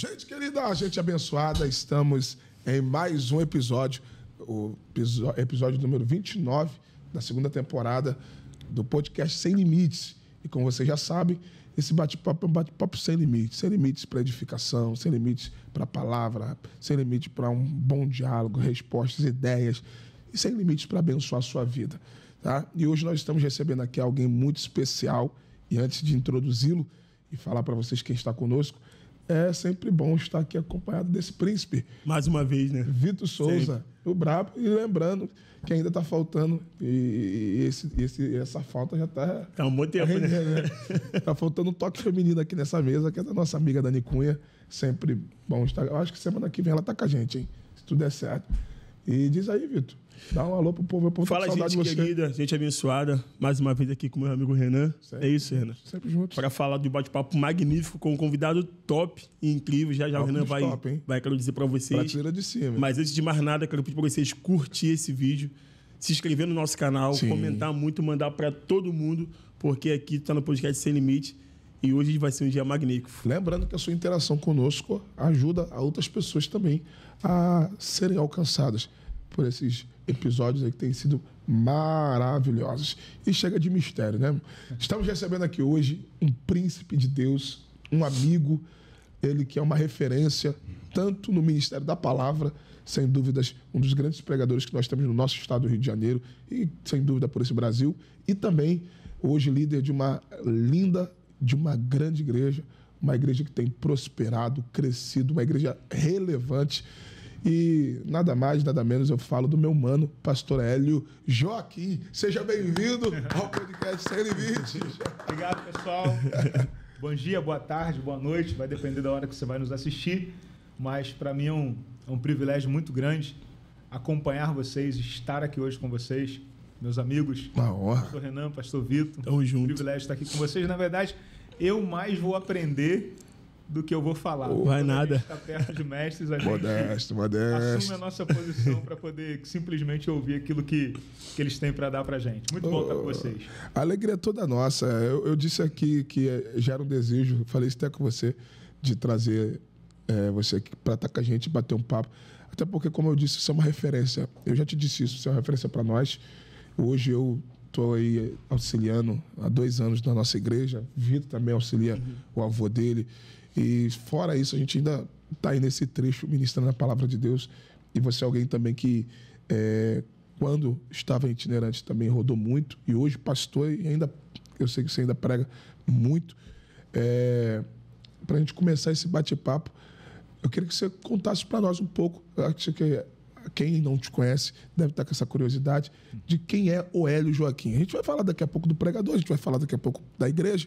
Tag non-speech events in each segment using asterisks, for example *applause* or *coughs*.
Gente querida, gente abençoada, estamos em mais um episódio, o episódio número 29 da segunda temporada do podcast Sem Limites. E como vocês já sabem, esse bate-papo é um bate-papo sem limites. Sem limites para edificação, sem limites para palavra, sem limites para um bom diálogo, respostas, ideias e sem limites para abençoar a sua vida. Tá? E hoje nós estamos recebendo aqui alguém muito especial. E antes de introduzi-lo e falar para vocês quem está conosco, é sempre bom estar aqui acompanhado desse príncipe. Mais uma vez, né? Vitor Souza, sempre. o brabo. E lembrando que ainda está faltando, e esse, esse, essa falta já está. Está um bom tempo, né? Está né? *laughs* faltando um toque feminino aqui nessa mesa, que é da nossa amiga Dani Cunha. Sempre bom estar. Eu acho que semana que vem ela está com a gente, hein? Se tudo der certo. E diz aí, Vitor, Dá um alô pro povo. Tá Fala, tá gente querida, gente abençoada. Mais uma vez aqui com meu amigo Renan. Sempre, é isso, Renan. Sempre juntos. Para falar do bate-papo magnífico com um convidado top e incrível. Já já o Renan vai, top, hein? vai, quero dizer para vocês. Prateleira de cima. Mas antes de mais nada, quero pedir para vocês curtir esse vídeo, se inscrever no nosso canal, Sim. comentar muito, mandar para todo mundo, porque aqui tá no podcast Sem Limite. E hoje vai ser um dia magnífico. Lembrando que a sua interação conosco ajuda a outras pessoas também a serem alcançadas por esses episódios aí que têm sido maravilhosos. E chega de mistério, né? Estamos recebendo aqui hoje um príncipe de Deus, um amigo, ele que é uma referência tanto no Ministério da Palavra, sem dúvidas, um dos grandes pregadores que nós temos no nosso estado do Rio de Janeiro e, sem dúvida, por esse Brasil, e também hoje líder de uma linda, de uma grande igreja, uma igreja que tem prosperado, crescido, uma igreja relevante e nada mais, nada menos, eu falo do meu mano, pastor Hélio Joaquim. Seja bem-vindo ao podcast Sem Limites. Obrigado, pessoal. Bom dia, boa tarde, boa noite, vai depender da hora que você vai nos assistir, mas para mim é um, é um privilégio muito grande acompanhar vocês, estar aqui hoje com vocês, meus amigos. Uma Pastor Renan, Pastor Vitor. Tamo junto. É um privilégio estar aqui com vocês. Na verdade, eu mais vou aprender do que eu vou falar. Oh, vai nada. está perto de mestres, a modesto, gente modesto. assume a nossa posição para poder simplesmente ouvir aquilo que, que eles têm para dar para gente. Muito oh, bom estar com vocês. A alegria é toda nossa. Eu, eu, disse aqui que eh, já era um desejo, falei isso até com você, de trazer é, você aqui para estar tá com a gente, bater um papo. Até porque, como eu disse, você é uma referência. Eu já te disse isso, você é uma referência para nós. Hoje eu estou aí auxiliando há dois anos na nossa igreja. Vitor também auxilia uhum. o avô dele. E fora isso, a gente ainda está aí nesse trecho ministrando a palavra de Deus. E você é alguém também que, é, quando estava itinerante, também rodou muito. E hoje pastor e ainda, eu sei que você ainda prega muito. É, para a gente começar esse bate-papo, eu queria que você contasse para nós um pouco. Acho que quem não te conhece deve estar tá com essa curiosidade de quem é o Hélio Joaquim. A gente vai falar daqui a pouco do pregador, a gente vai falar daqui a pouco da igreja,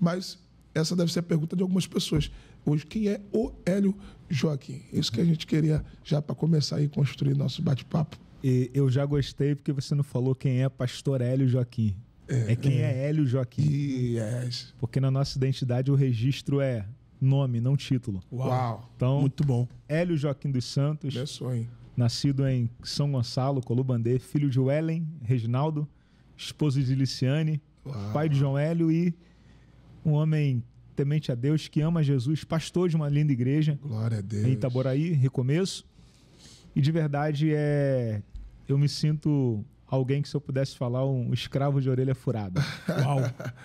mas essa deve ser a pergunta de algumas pessoas. Hoje, quem é o Hélio Joaquim? Isso que a gente queria já para começar aí construir nosso bate-papo. E eu já gostei porque você não falou quem é pastor Hélio Joaquim. É, é quem é, é Hélio Joaquim. Yes. Porque na nossa identidade o registro é nome, não título. Uau! Então, Muito bom. Hélio Joaquim dos Santos. É sonho. Nascido em São Gonçalo, Colubandê, filho de Wellen Reginaldo, esposo de Liciane, Uau. pai de João Hélio e um homem temente a Deus, que ama Jesus, pastor de uma linda igreja. Glória a Deus. Em Itaboraí, recomeço. E de verdade é. Eu me sinto alguém que, se eu pudesse falar, um escravo de orelha furada. *laughs* Uau!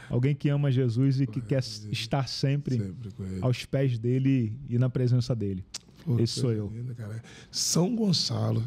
alguém que ama Jesus e que Glória quer estar sempre, sempre aos pés dele e na presença dele. Esse sou eu. São Gonçalo.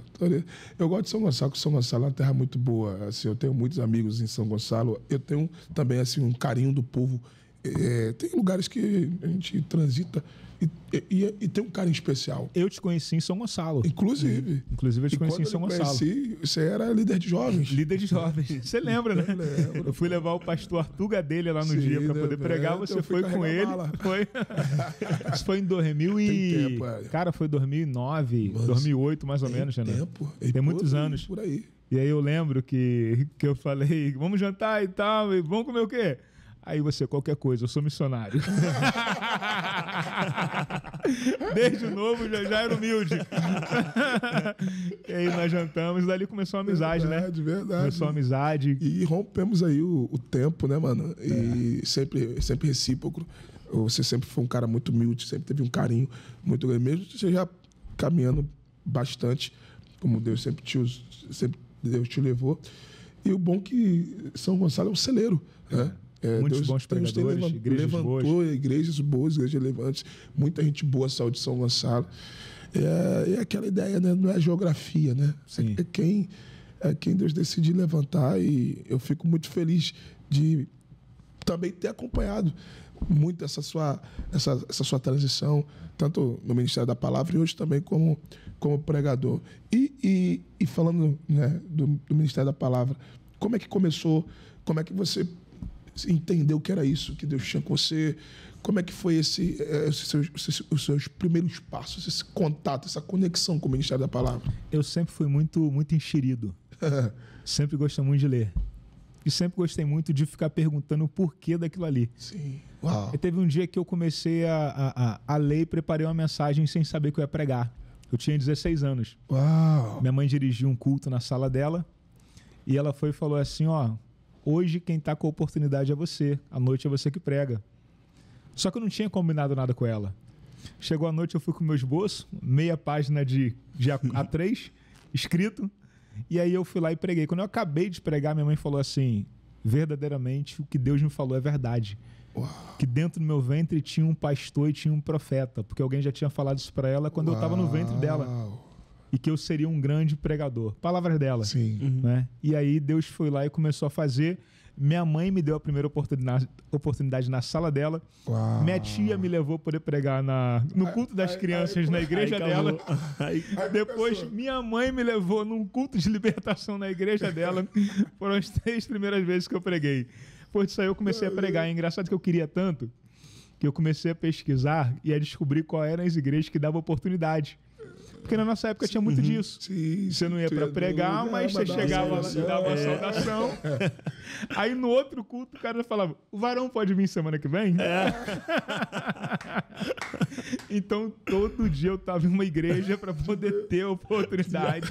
Eu gosto de São Gonçalo, porque São Gonçalo é uma terra muito boa. Assim, eu tenho muitos amigos em São Gonçalo. Eu tenho também assim um carinho do povo é, tem lugares que a gente transita e, e, e, tem um cara em especial. Eu te conheci em São Gonçalo. Inclusive. Inclusive, eu te conheci em São Gonçalo. Conheci, você era líder de jovens. *laughs* Líder de jovens. Você lembra, né? Eu, lembro, eu fui levar o pastor Artuga dele lá no Sim, dia para né, poder pregar. Então, você foi com ele. Foi. *laughs* Isso foi em 2000 e. Tempo, é. Cara, foi 2009, Mas 2008 mais ou menos, né, né? tempo. né? Tem, tem muitos anos. Por aí. E aí eu lembro que, que eu falei, vamos jantar e tal, e vamos comer o quê? Aí você, qualquer coisa, eu sou missionário. *laughs* Desde novo já, já era humilde. e aí nós jantamos, e dali começou a amizade, né? verdade, né? Verdade, Começou a amizade. E rompemos aí o, o tempo, né, mano? E é. sempre, sempre recíproco. Você sempre foi um cara muito humilde, sempre teve um carinho muito grande. Mesmo você já caminhando bastante, como Deus sempre te, sempre Deus te levou. E o bom é que São Gonçalo é um celeiro, né? É, Muitos Deus, bons Deus pregadores, levant, igrejas levantou boas. É, igrejas boas, igrejas relevantes, muita gente boa saúde de São Gonçalo. É, é aquela ideia, né? não é geografia, né? É, é, quem, é quem Deus decidiu levantar e eu fico muito feliz de também ter acompanhado muito essa sua, essa, essa sua transição, tanto no Ministério da Palavra e hoje também como, como pregador. E, e, e falando né, do, do Ministério da Palavra, como é que começou, como é que você entendeu que era isso que Deus tinha com você? Como é que foi esse, seus, eh, eh, esses, os seus primeiros passos, esse contato, essa conexão com o Ministério da Palavra? Eu sempre fui muito, muito enxerido. *laughs* sempre gostei muito de ler. E sempre gostei muito de ficar perguntando o porquê daquilo ali. Sim. Uau. E teve um dia que eu comecei a, a, a ler e preparei uma mensagem sem saber que eu ia pregar. Eu tinha 16 anos. Uau. Minha mãe dirigiu um culto na sala dela. E ela foi e falou assim: Ó, Hoje quem está com a oportunidade é você. À noite é você que prega. Só que eu não tinha combinado nada com ela. Chegou a noite, eu fui com o meu esboço, meia página de, de A3, escrito. E aí eu fui lá e preguei. Quando eu acabei de pregar, minha mãe falou assim: verdadeiramente o que Deus me falou é verdade. Uau. Que dentro do meu ventre tinha um pastor e tinha um profeta, porque alguém já tinha falado isso para ela quando Uau. eu estava no ventre dela e que eu seria um grande pregador. Palavras dela. Sim. Uhum. Né? E aí Deus foi lá e começou a fazer. Minha mãe me deu a primeira oportunidade, oportunidade na sala dela. Uau. Minha tia me levou a poder pregar na, no culto das ai, crianças ai, na igreja dela. Depois, minha mãe me levou num culto de libertação na igreja dela. *laughs* Foram as três primeiras vezes que eu preguei. Por isso aí, eu comecei a pregar. É engraçado que eu queria tanto que eu comecei a pesquisar e a descobrir qual eram as igrejas que davam oportunidade. Porque na nossa época tinha muito uhum. disso. Sim, você não ia para pregar, lugar, mas você chegava e dava uma saudação. É. Aí no outro culto o cara falava: o varão pode vir semana que vem? É. *laughs* então todo dia eu tava em uma igreja para poder ter a oportunidade.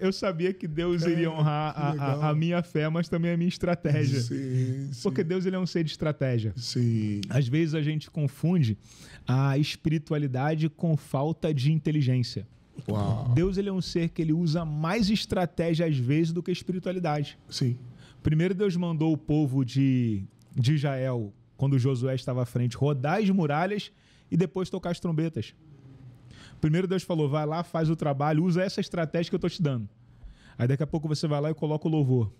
eu sabia que Deus é, iria honrar a, a, minha fé, mas também a minha estratégia. Sim, sim. Porque Deus ele é um ser de estratégia. Sim. Às vezes a gente confunde a espiritualidade com falta de inteligência. Uau. Deus ele é um ser que ele usa mais estratégia às vezes do que espiritualidade. Sim. Primeiro Deus mandou o povo de, de Israel, quando Josué estava à frente, rodar as muralhas e depois tocar as trombetas. Primeiro Deus falou, vai lá, faz o trabalho, usa essa estratégia que eu estou te dando. Aí daqui a pouco você vai lá e coloca o louvor.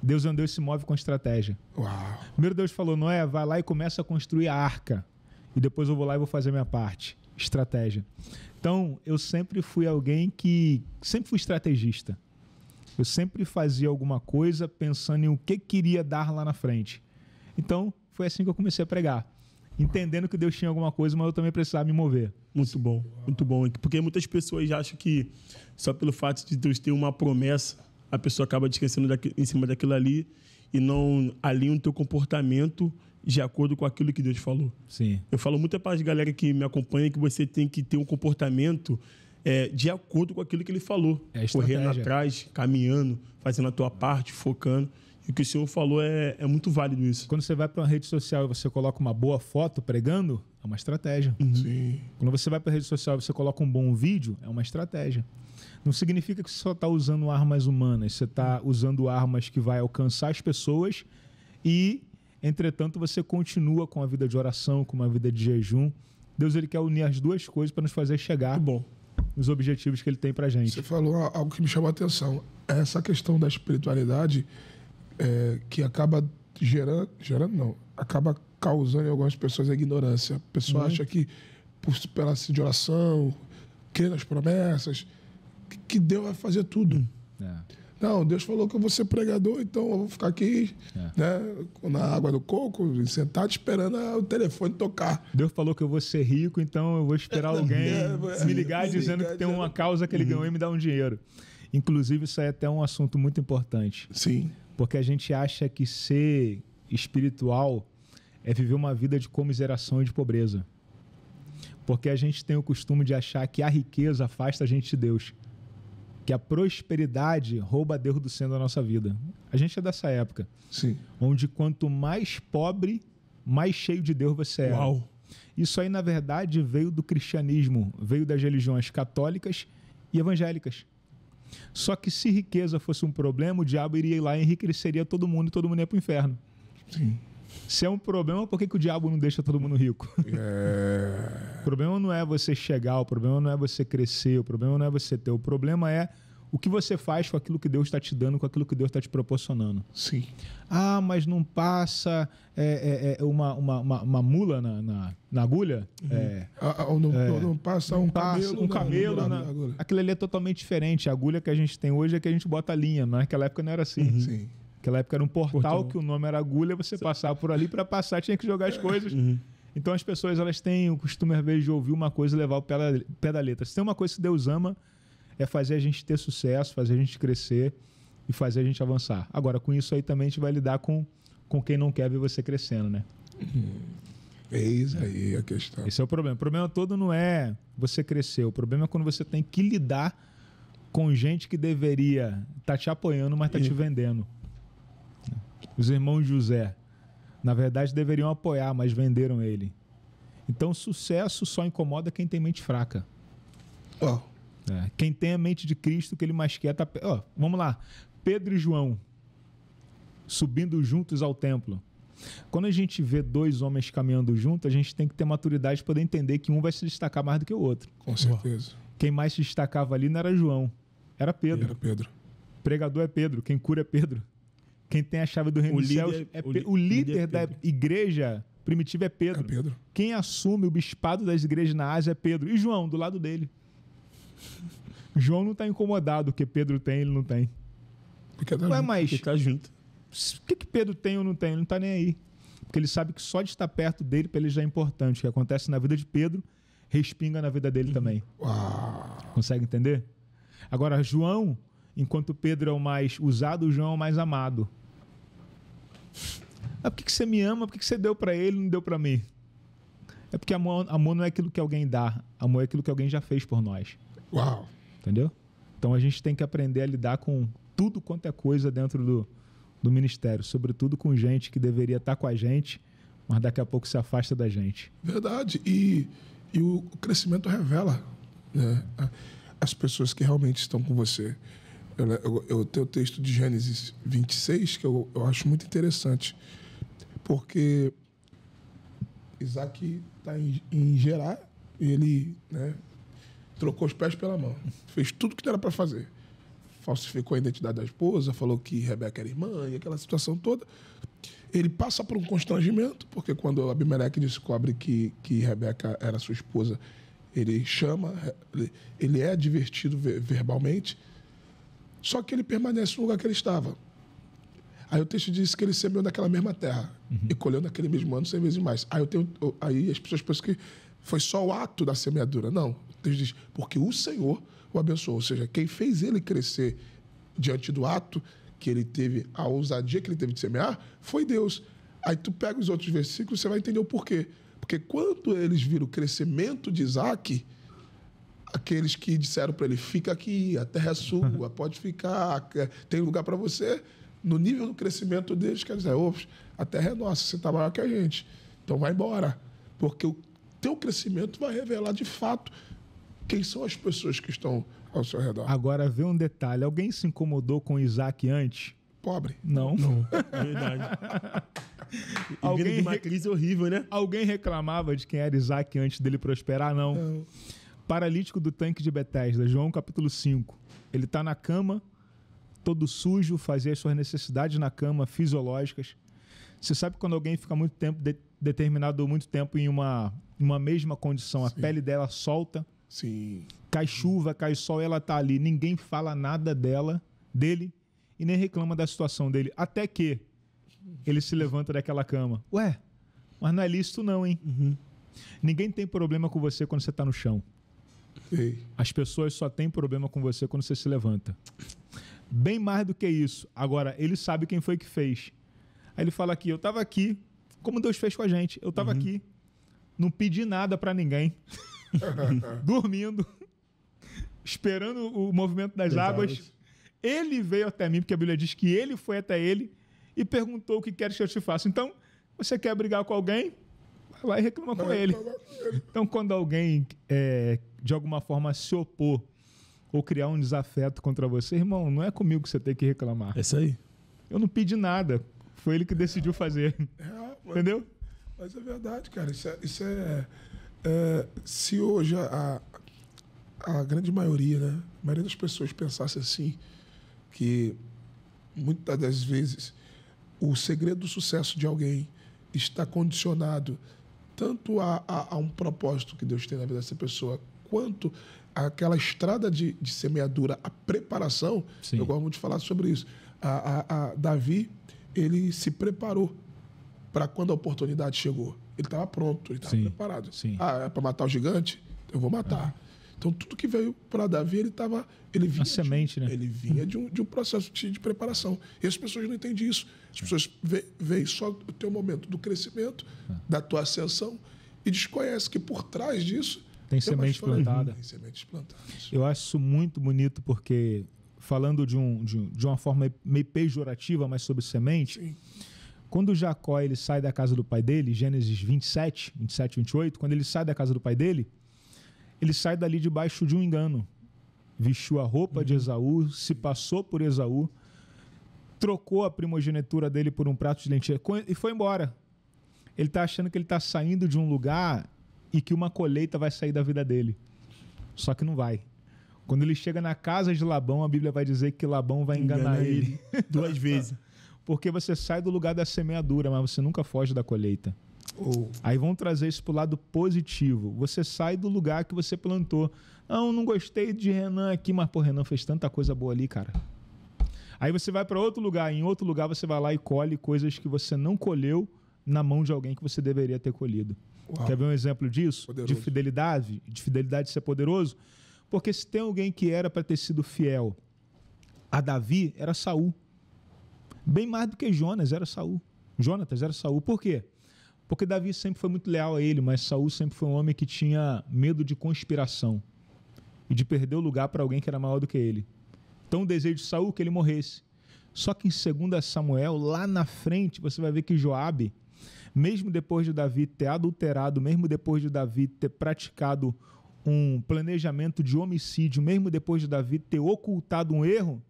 Deus é um Deus se move com estratégia. Uau. Primeiro Deus falou, Noé, vai lá e começa a construir a arca e depois eu vou lá e vou fazer a minha parte. Estratégia. Então, eu sempre fui alguém que sempre fui estrategista. Eu sempre fazia alguma coisa pensando em o que queria dar lá na frente. Então, foi assim que eu comecei a pregar. Entendendo que Deus tinha alguma coisa, mas eu também precisava me mover. Muito bom, muito bom. Porque muitas pessoas acham que só pelo fato de Deus ter uma promessa, a pessoa acaba descansando em cima daquilo ali e não alinha o teu comportamento de acordo com aquilo que Deus falou. Sim. Eu falo muito é para as galera que me acompanha que você tem que ter um comportamento é, de acordo com aquilo que ele falou. É Correndo atrás, caminhando, fazendo a tua parte, focando. E o que o senhor falou é, é muito válido isso. Quando você vai para uma rede social e você coloca uma boa foto pregando, é uma estratégia. Uhum. Sim. Quando você vai para a rede social e você coloca um bom vídeo, é uma estratégia. Não significa que você só está usando armas humanas, você está usando armas que vai alcançar as pessoas e Entretanto, você continua com a vida de oração, com uma vida de jejum. Deus ele quer unir as duas coisas para nos fazer chegar nos objetivos que ele tem para gente. Você falou algo que me chamou a atenção. Essa questão da espiritualidade é, que acaba gerando, gerando não, acaba causando em algumas pessoas a ignorância. A pessoa uhum. acha que por, pela de oração, crer nas promessas, que Deus vai fazer tudo. É. Não, Deus falou que eu vou ser pregador, então eu vou ficar aqui é. né, na água do coco, sentado esperando o telefone tocar. Deus falou que eu vou ser rico, então eu vou esperar *laughs* é, alguém é, me é, ligar me é, dizendo que tem uma causa que ele uhum. ganhou e me dá um dinheiro. Inclusive, isso é até um assunto muito importante. Sim. Porque a gente acha que ser espiritual é viver uma vida de comiseração e de pobreza. Porque a gente tem o costume de achar que a riqueza afasta a gente de Deus que a prosperidade rouba a Deus do centro da nossa vida. A gente é dessa época. Sim. Onde quanto mais pobre, mais cheio de Deus você é. Uau. Isso aí, na verdade, veio do cristianismo, veio das religiões católicas e evangélicas. Só que se riqueza fosse um problema, o diabo iria lá e enriqueceria todo mundo e todo mundo ia para o inferno. Sim. Se é um problema, por que, que o diabo não deixa todo mundo rico? *laughs* É... o problema não é você chegar, o problema não é você crescer, o problema não é você ter, o problema é o que você faz com aquilo que Deus está te dando, com aquilo que Deus está te proporcionando. Sim. Ah, mas não passa é, é, é uma, uma, uma, uma, mula na, na, na agulha? Uhum. É, ah, ah é. não, não, passa não um passa, camelo, um camelo na, na, na, agulha. Aquilo ali é totalmente diferente. A agulha que a gente tem hoje é que a gente bota a linha. É? Naquela época não era assim. Uhum. Sim. Naquela época era um portal, que o nome era agulha, você passava por ali, para passar tinha que jogar as *laughs* coisas. Uhum. Então as pessoas elas têm o costume, às vezes, de ouvir uma coisa e levar o pé da, letra. Se tem uma coisa que Deus ama, é fazer a gente ter sucesso, fazer a gente crescer e fazer a gente avançar. Agora, com isso aí também a gente vai lidar com, com quem não quer ver você crescendo, né? Uhum. Eis aí a questão. Esse é o problema. O problema todo não é você crescer. O problema é quando você tem que lidar com gente que deveria estar tá te apoiando, mas está te vendendo. Os irmãos José, na verdade, deveriam apoiar, mas venderam ele. Então, sucesso só incomoda quem tem mente fraca. Oh. É, quem tem a mente de Cristo, que ele mais quer. Tá... Oh, vamos lá. Pedro e João subindo juntos ao templo. Quando a gente vê dois homens caminhando juntos, a gente tem que ter maturidade para poder entender que um vai se destacar mais do que o outro. Com certeza. Quem mais se destacava ali não era João, era Pedro. Era Pedro. Pregador é Pedro, quem cura é Pedro. Quem tem a chave do reino o dos líder, céus é o, o líder, líder é da igreja primitiva é Pedro. é Pedro. Quem assume o bispado das igrejas na Ásia é Pedro. E João, do lado dele. João não está incomodado que Pedro tem, ele não tem. Porque tá mais junto. tá junto. O que, que Pedro tem ou não tem? Ele não está nem aí. Porque ele sabe que só de estar perto dele para ele já é importante. O que acontece na vida de Pedro respinga na vida dele uhum. também. Uau. Consegue entender? Agora, João, enquanto Pedro é o mais usado, João é o mais amado. Ah, por que, que você me ama? Por que, que você deu para ele e não deu para mim? É porque amor, amor não é aquilo que alguém dá, amor é aquilo que alguém já fez por nós. Uau! Entendeu? Então a gente tem que aprender a lidar com tudo quanto é coisa dentro do, do ministério, sobretudo com gente que deveria estar tá com a gente, mas daqui a pouco se afasta da gente. Verdade. E, e o crescimento revela né, as pessoas que realmente estão com você. Eu, eu, eu tenho o texto de Gênesis 26, que eu, eu acho muito interessante, porque Isaac está em, em Gerar e ele né, trocou os pés pela mão. Fez tudo o que era para fazer. Falsificou a identidade da esposa, falou que Rebeca era irmã e aquela situação toda. Ele passa por um constrangimento, porque quando Abimeleque descobre que, que Rebeca era sua esposa, ele chama, ele é advertido verbalmente só que ele permanece no lugar que ele estava. Aí o texto diz que ele semeou naquela mesma terra uhum. e colheu naquele mesmo ano cem vezes mais. Aí, eu tenho, aí as pessoas pensam que foi só o ato da semeadura. Não. O texto diz, porque o Senhor o abençoou. Ou seja, quem fez ele crescer diante do ato que ele teve, a ousadia que ele teve de semear, foi Deus. Aí tu pega os outros versículos, e você vai entender o porquê. Porque quando eles viram o crescimento de Isaac, aqueles que disseram para ele: fica aqui, a terra é sua, uhum. pode ficar, é, tem lugar para você. No nível do crescimento deles, quer dizer, oh, a terra é nossa, você está maior que a gente, então vai embora. Porque o teu crescimento vai revelar de fato quem são as pessoas que estão ao seu redor. Agora vê um detalhe: alguém se incomodou com Isaac antes? Pobre. Não. Não. *laughs* É verdade. Alguém de uma crise horrível, né? Alguém reclamava de quem era Isaac antes dele prosperar? Não. Não paralítico do tanque de Betesda, João capítulo 5. Ele está na cama, todo sujo, fazia as suas necessidades na cama, fisiológicas. Você sabe quando alguém fica muito tempo, de, determinado muito tempo em uma, uma mesma condição, Sim. a pele dela solta. Sim. Cai chuva, cai sol, ela tá ali, ninguém fala nada dela, dele, e nem reclama da situação dele. Até que ele se levanta daquela cama. Ué, mas não é lícito não, hein? Uhum. Ninguém tem problema com você quando você está no chão. As pessoas só têm problema com você quando você se levanta. Bem mais do que isso. Agora, ele sabe quem foi que fez. Aí ele fala aqui: eu estava aqui, como Deus fez com a gente. Eu estava uhum. aqui, não pedi nada para ninguém, *laughs* dormindo, esperando o movimento das Exato. águas. Ele veio até mim, porque a Bíblia diz que ele foi até ele e perguntou o que queres que eu te faça. Então, você quer brigar com alguém? vai e reclama com ele. Então, quando alguém é, de alguma forma se opor ou criar um desafeto contra você, irmão, não é comigo que você tem que reclamar. É isso aí. Eu não pedi nada. Foi ele que decidiu fazer. É, mas, *laughs* Entendeu? Mas é verdade, cara. Isso é. Isso é, é se hoje a, a grande maioria, né? A maioria das pessoas pensasse assim, que muitas das vezes o segredo do sucesso de alguém está condicionado tanto a, a, a, um propósito que Deus tem na vida dessa pessoa, quanto aquela estrada de, de semeadura, a preparação. Sim. Eu gosto muito de falar sobre isso. A, a Davi, ele se preparou para quando a oportunidade chegou. Ele estava pronto, ele estava preparado. Sim. Ah, é para matar o gigante? Eu vou matar. Ah. Então, tudo que veio para Davi, ele estava. Ele vinha, A semente, de, né? ele vinha de, um, de um processo de, de, preparação. E as pessoas não entendem isso. As é. pessoas veem, só o teu momento do crescimento, é. da tua ascensão, e desconhecem que por trás disso. Tem, tem semente plantada. Tem sementes plantadas. Eu acho muito bonito porque, falando de, um, de, de uma forma meio pejorativa, mas sobre semente. Sim quando Jacó ele sai da casa do pai dele, Gênesis 27, 27, 28, quando ele sai da casa do pai dele, ele sai dali debaixo de um engano. Vestiu a roupa uhum. de Esaú, se passou por Esaú, trocou a primogenitura dele por um prato de lentilha e foi embora. Ele está achando que ele está saindo de um lugar e que uma colheita vai sair da vida dele. Só que não vai. Quando ele chega na casa de Labão, a Bíblia vai dizer que Labão vai Engana enganar ele, ele *laughs* duas vezes. *laughs* Porque você sai do lugar da semeadura, mas você nunca foge da colheita. Oh. Aí vão trazer isso para o lado positivo. Você sai do lugar que você plantou. Não, não gostei de Renan aqui, mas pô, Renan fez tanta coisa boa ali, cara. Aí você vai para outro lugar, em outro lugar você vai lá e colhe coisas que você não colheu na mão de alguém que você deveria ter colhido. Uau. Quer ver um exemplo disso? Poderoso. De fidelidade, de fidelidade ser poderoso? Porque se tem alguém que era para ter sido fiel a Davi, era Saul. Bem mais do que Jonas, era Saul. Jonatas era Saul. Por quê? Porque Davi sempre foi muito leal a ele, mas Saul sempre foi um homem que tinha medo de conspiração e de perder o lugar para alguém que era maior do que ele. Então o desejo de Saul é que ele morresse. Só que em 2 Samuel, lá na frente, você vai ver que Joabe, mesmo depois de Davi ter adulterado, mesmo depois de Davi ter praticado um planejamento de homicídio, mesmo depois de Davi ter ocultado um erro,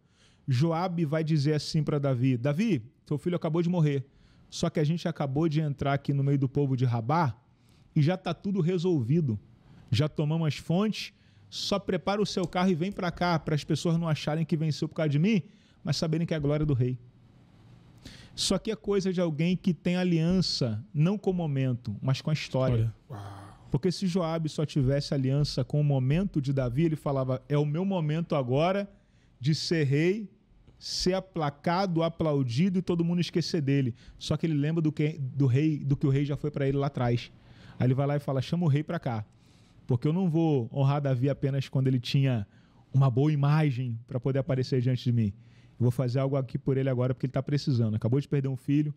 Joabe vai dizer assim para Davi: Davi, seu filho acabou de morrer. Só que a gente acabou de entrar aqui no meio do povo de Rabá e já está tudo resolvido. Já tomamos as fontes, só prepara o seu carro e vem para cá, para as pessoas não acharem que venceu por causa de mim, mas saberem que é a glória do rei. Só que é coisa de alguém que tem aliança, não com o momento, mas com a história. Porque se Joabe só tivesse aliança com o momento de Davi, ele falava: é o meu momento agora de ser rei ser aplacado, aplaudido e todo mundo esquecer dele. Só que ele lembra do que, do rei, do que o rei já foi para ele lá atrás. Aí ele vai lá e fala: chama o rei para cá, porque eu não vou honrar Davi apenas quando ele tinha uma boa imagem para poder aparecer diante de mim. Eu vou fazer algo aqui por ele agora porque ele está precisando. Acabou de perder um filho.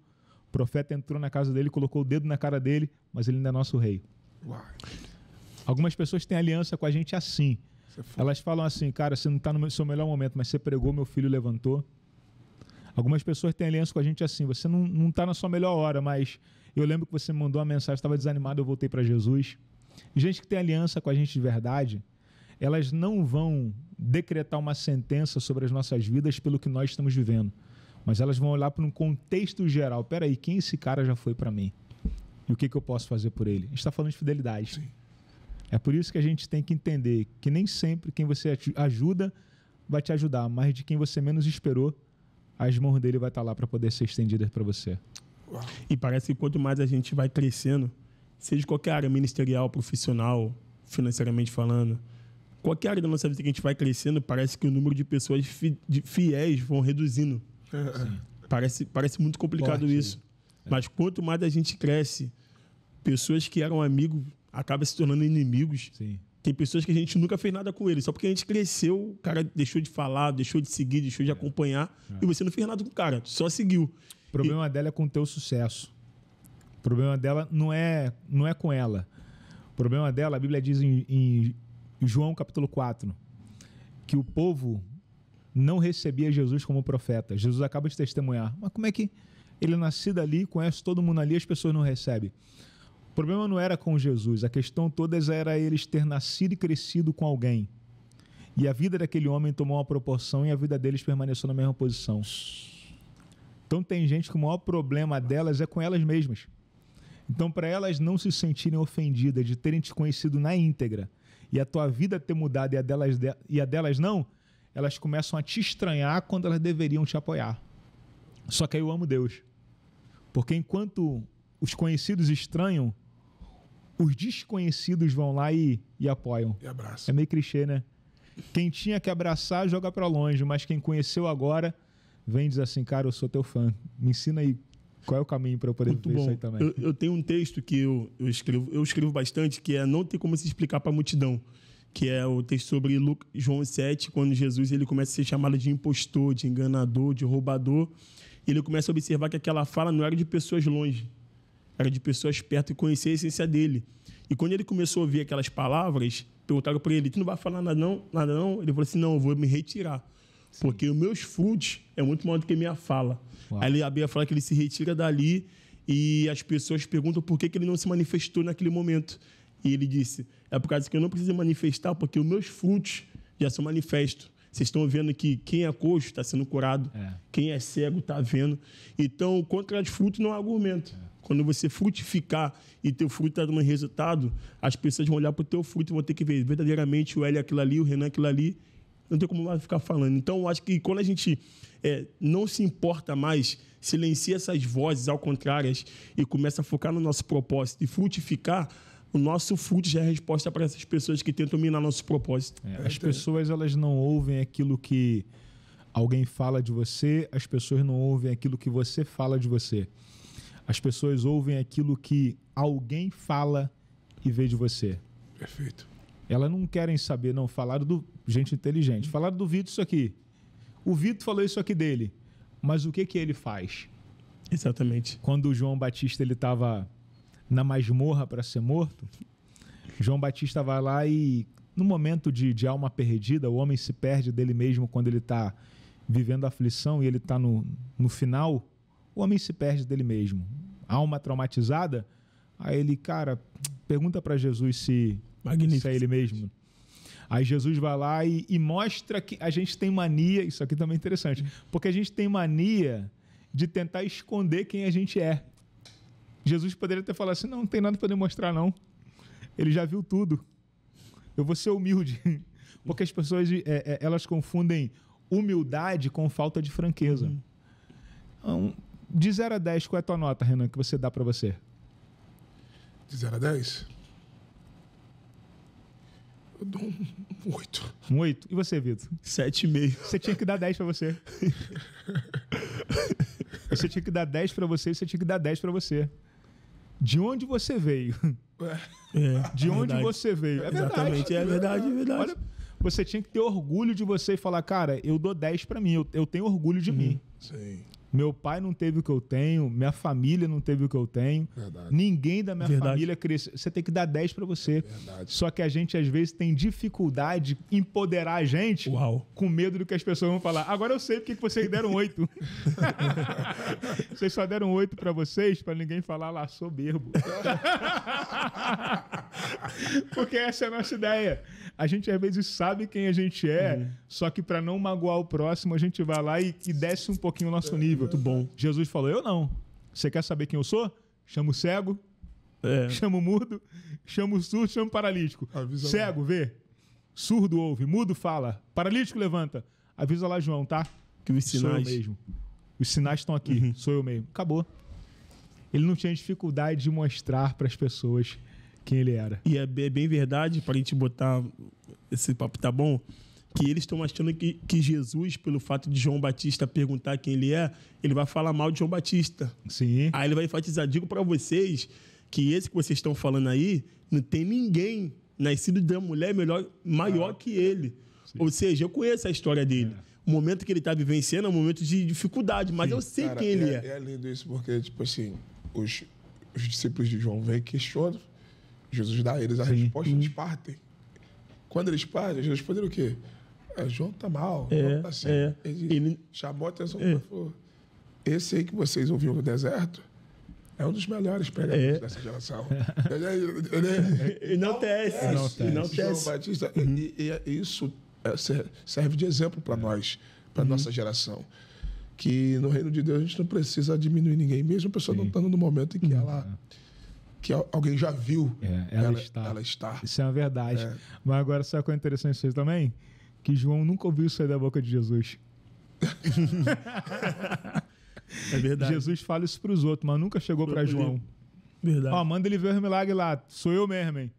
O profeta entrou na casa dele, colocou o dedo na cara dele, mas ele ainda é nosso rei. Algumas pessoas têm aliança com a gente assim elas falam assim, cara, você não está no seu melhor momento, mas você pregou, meu filho levantou. Algumas pessoas têm aliança com a gente assim, você não está na sua melhor hora, mas eu lembro que você me mandou uma mensagem, estava desanimado, eu voltei para Jesus. Gente que tem aliança com a gente de verdade, elas não vão decretar uma sentença sobre as nossas vidas pelo que nós estamos vivendo, mas elas vão olhar para um contexto geral. Peraí, quem esse cara já foi para mim? E o que, que eu posso fazer por ele? A gente está falando de fidelidade. Sim. É por isso que a gente tem que entender que nem sempre quem você ajuda vai te ajudar, mas de quem você menos esperou, as mãos dele vai estar tá lá para poder ser estendidas para você. E parece que quanto mais a gente vai crescendo, seja de qualquer área ministerial, profissional, financeiramente falando, qualquer área da nossa vida que a gente vai crescendo, parece que o número de pessoas fi, de fiéis vão reduzindo. É, é, é. Sim. Parece, parece muito complicado Forte. isso. É. Mas quanto mais a gente cresce, pessoas que eram amigos acaba se tornando inimigos. Sim. Tem pessoas que a gente nunca fez nada com ele, só porque a gente cresceu, o cara deixou de falar, deixou de seguir, deixou de é. acompanhar, é. e você não fez nada com o cara, só seguiu. O problema e... dela é com o teu sucesso. O problema dela não é, não é com ela. O problema dela, a Bíblia diz em, em João capítulo 4, que o povo não recebia Jesus como profeta. Jesus acaba de testemunhar. Mas como é que ele nascido ali, conhece todo mundo ali, as pessoas não recebem? O problema não era com Jesus, a questão toda era eles ter nascido e crescido com alguém. E a vida daquele homem tomou uma proporção e a vida deles permaneceu na mesma posição. Então tem gente que o maior problema delas é com elas mesmas. Então, para elas não se sentirem ofendidas de terem te conhecido na íntegra e a tua vida ter mudado e a delas, de... e a delas não, elas começam a te estranhar quando elas deveriam te apoiar. Só que aí eu amo Deus. Porque enquanto os conhecidos estranham, os desconhecidos vão lá e, e apoiam. E abraçam. É meio clichê, né? Quem tinha que abraçar joga para longe, mas quem conheceu agora vem diz assim, cara, eu sou teu fã. Me ensina aí qual é o caminho para eu poder Muito ver bom. isso aí também. Eu, eu, tenho um texto que eu, eu, escrevo, eu escrevo bastante, que é não tem como se explicar para a multidão que é o texto sobre João 7, quando Jesus ele começa a ser chamado de impostor, de enganador, de roubador. E ele começa a observar que aquela fala não era de pessoas longe, era de pessoas perto e conhecia a essência dele. E quando ele começou a ouvir aquelas palavras, perguntaram para ele: Tu não vai falar nada não? Nada não? Ele falou assim: Não, eu vou me retirar. Sim. Porque os meus frutos é muito maior do que minha fala. Aí ele, a fala que ele se retira dali e as pessoas perguntam por que, que ele não se manifestou naquele momento. E ele disse: É por causa que eu não preciso manifestar, porque os meus frutos já são manifestos. Vocês estão vendo que quem é coxo está sendo curado, é. quem é cego está vendo. Então, contra de fruto não há argumento. É. Quando você frutificar e teu fruto está dando resultado, as pessoas vão olhar para o teu fruto e vão ter que ver verdadeiramente o Hélio aquilo ali, o Renan é aquilo ali. Não tem como mais ficar falando. Então, acho que quando a gente é, não se importa mais, silencia essas vozes ao contrárias e começa a focar no nosso propósito e frutificar, o nosso fruto já é resposta para essas pessoas que tentam minar nosso propósito. É, as pessoas elas não ouvem aquilo que alguém fala de você, as pessoas não ouvem aquilo que você fala de você. As pessoas ouvem aquilo que alguém fala e vê de você. Perfeito. Elas não querem saber, não. Falaram do. Gente inteligente. Falaram do Vitor isso aqui. O Vitor falou isso aqui dele. Mas o que que ele faz? Exatamente. Quando o João Batista ele estava na masmorra para ser morto, João Batista vai lá e, no momento de, de alma perdida, o homem se perde dele mesmo quando ele está vivendo a aflição e ele está no, no final o homem se perde dele mesmo. Alma traumatizada, aí ele, cara, pergunta para Jesus se, se é ele mesmo. Aí Jesus vai lá e, e, mostra que a gente tem mania, isso aqui também é interessante, porque a gente tem mania de tentar esconder quem a gente é. Jesus poderia ter falado assim: não, não tem nada para demonstrar, não. Ele já viu tudo. Eu vou ser humilde. *laughs* Porque as pessoas é, é, elas confundem humildade com falta de franqueza. Uhum. Então, de 0 a 10, qual é a tua nota, Renan, que você dá para você? De 0 a 10? Eu dou um 8. Um 8? E você, Vitor? 7,5. Você tinha que dar 10 para *laughs* você. você tinha que dar 10 para você e você tinha que dar 10 para você. De onde você veio? É, é, de onde verdade. você veio? É verdade. Exatamente, é verdade, é verdade. Olha, você tinha que ter orgulho de você e falar, cara, eu dou 10 para mim, eu, eu, tenho orgulho de hum, mim. Sim. Meu pai não teve o que eu tenho, minha família não teve o que eu tenho. Verdade. Ninguém da minha Verdade. família cresceu. Você tem que dar 10 para você. Verdade. Só que a gente, às vezes, tem dificuldade em empoderar a gente Uau. com medo do que as pessoas vão falar. Agora eu sei porque que vocês deram 8. *laughs* vocês só deram 8 para vocês, para ninguém falar lá, ah, soberbo. *laughs* porque essa é a nossa ideia a gente às vezes sabe quem a gente é, uhum. só que para não magoar o próximo, a gente vai lá e, e desce um pouquinho o nosso é, nível. Muito bom. Jesus falou: Eu não. Você quer saber quem eu sou? Chamo cego, é. chamo mudo, chamo surdo, chamo paralítico. Avisa cego, lá. vê. Surdo, ouve. Mudo, fala. Paralítico, levanta. Avisa lá, João, tá? Que os sinais. Sou eu mesmo. Os sinais estão aqui. Uhum. Sou eu mesmo. Acabou. Ele não tinha dificuldade de mostrar para as pessoas quem ele era. E é, é bem verdade, para a gente botar esse papo tá bom, que eles estão achando que, que Jesus, pelo fato de João Batista perguntar quem ele é, ele vai falar mal de João Batista. Sim. Aí ele vai enfatizar, digo para vocês que esse que vocês estão falando aí, não tem ninguém nascido de uma mulher melhor, maior ah. que ele. Sim. Ou seja, eu conheço a história dele. É. O momento que ele está vivenciando é um momento de dificuldade, mas Sim. eu sei Cara, quem ele é, é. É lindo isso porque, tipo assim, os, os discípulos de João vêm e questionam Jesus dá a eles a Sim. resposta, eles uhum. partem. Quando eles partem, eles respondem o quê? É, João tá mal, é, João tá assim. É, ele, ele, chamou a atenção é. falou: esse aí que vocês ouviram no deserto. É um dos melhores pregadores é. dessa geração. *laughs* É. e não uhum. João E, isso é, serve de exemplo para é. nós, para uhum. nossa geração. Que no reino de Deus a gente não precisa diminuir ninguém, mesmo a pessoa Sim. não estando no momento em que uhum. ela que alguém já viu é, ela, ela, está. ela está. Isso é uma verdade. É. Mas agora, sabe qual é interessante vocês também? Que João nunca ouviu isso sair da boca de Jesus. *laughs* é verdade. Jesus fala isso para os outros, mas nunca chegou para João. Verdade. Ó, manda ele ver os milagres lá. Sou eu mesmo, hein?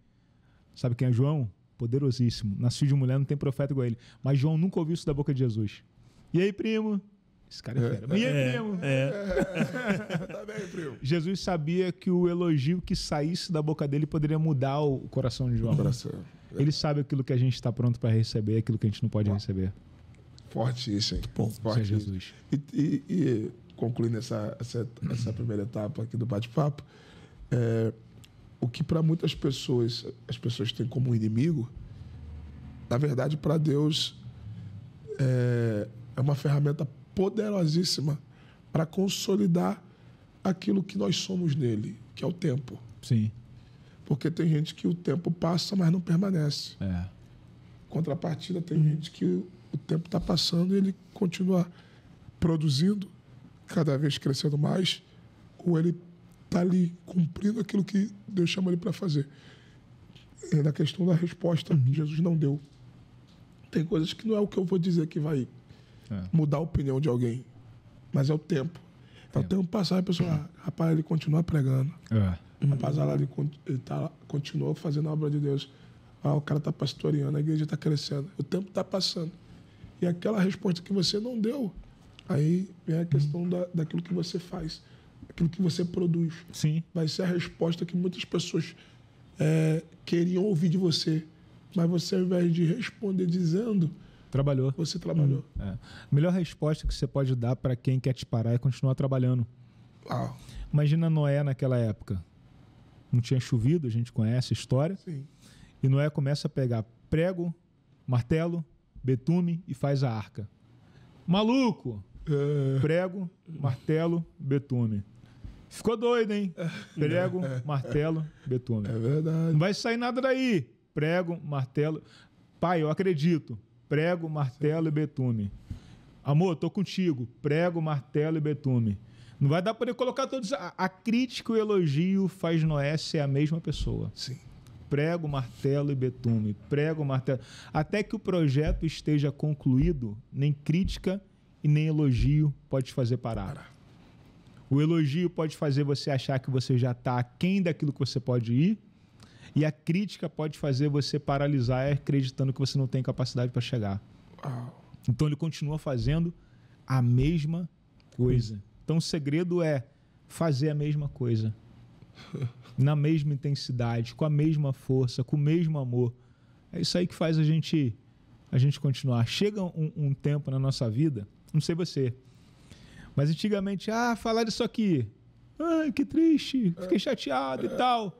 Sabe quem é João? Poderosíssimo. nasceu de mulher, não tem profeta igual ele. Mas João nunca ouviu isso da boca de Jesus. E aí, primo? Esse cara é, é. fera. E é mesmo. É. é. é. *laughs* tá bem, primo. Jesus sabia que o elogio que saísse da boca dele poderia mudar o coração de João. Ele sabe aquilo que a gente está pronto para receber, aquilo que a gente não pode receber. Forte isso, hein? Bom, Forte. é Jesus. E, e, e concluindo essa, essa, essa, primeira etapa aqui do bate-papo, é, o que para muitas pessoas as pessoas têm como inimigo, na verdade, para Deus é, é uma ferramenta poderosíssima para consolidar aquilo que nós somos nele, que é o tempo. Sim. Porque tem gente que o tempo passa, mas não permanece. É. Contrapartida, tem gente que o tempo está passando e ele continua produzindo, cada vez crescendo mais, ou ele está ali cumprindo aquilo que Deus chama ele para fazer. É na questão da resposta, uhum. Jesus não deu. Tem coisas que não é o que eu vou dizer que vai é. mudar a opinião de alguém. Mas é o tempo. Então, é tempo. o tempo passar e a pessoa, ah, rapaz, ele continua pregando. É. Rapaz, lá, ele, ele tá, continua fazendo a obra de Deus. Ah, o cara está pastoreando, a igreja está crescendo. O tempo está passando. E aquela resposta que você não deu, aí vem a questão hum. da, daquilo que você faz, aquilo que você produz. Sim. Vai ser a resposta que muitas pessoas é, queriam ouvir de você. Mas você, ao invés de responder dizendo, Trabalhou. Você trabalhou. Hum, é. Melhor resposta que você pode dar para quem quer te parar é continuar trabalhando. Imagina Noé naquela época. Não tinha chovido, a gente conhece a história. Sim. E Noé começa a pegar prego, martelo, betume e faz a arca. Maluco! É... Prego, martelo, betume. Ficou doido, hein? É. Prego, é. martelo, betume. É verdade. Não vai sair nada daí. Prego, martelo. Pai, eu acredito prego, martelo e betume. Amor, tô contigo, prego, martelo e betume. Não vai dar para eu colocar todos. A, a crítica e o elogio faz Noé ser a mesma pessoa. Sim. Prego, martelo e betume. Prego, martelo. Até que o projeto esteja concluído, nem crítica e nem elogio pode fazer parar. O elogio pode fazer você achar que você já está aquém daquilo que você pode ir, e a crítica pode fazer você paralisar acreditando que você não tem capacidade para chegar. Então ele continua fazendo a mesma coisa. Então o segredo é fazer a mesma coisa. *laughs* Na mesma intensidade, com a mesma força, com o mesmo amor. É isso aí que faz a gente a gente continuar. Chega um, um tempo na nossa vida, não sei você, mas antigamente, ah, falar disso aqui, ai, que triste, fiquei é. chateado e tal.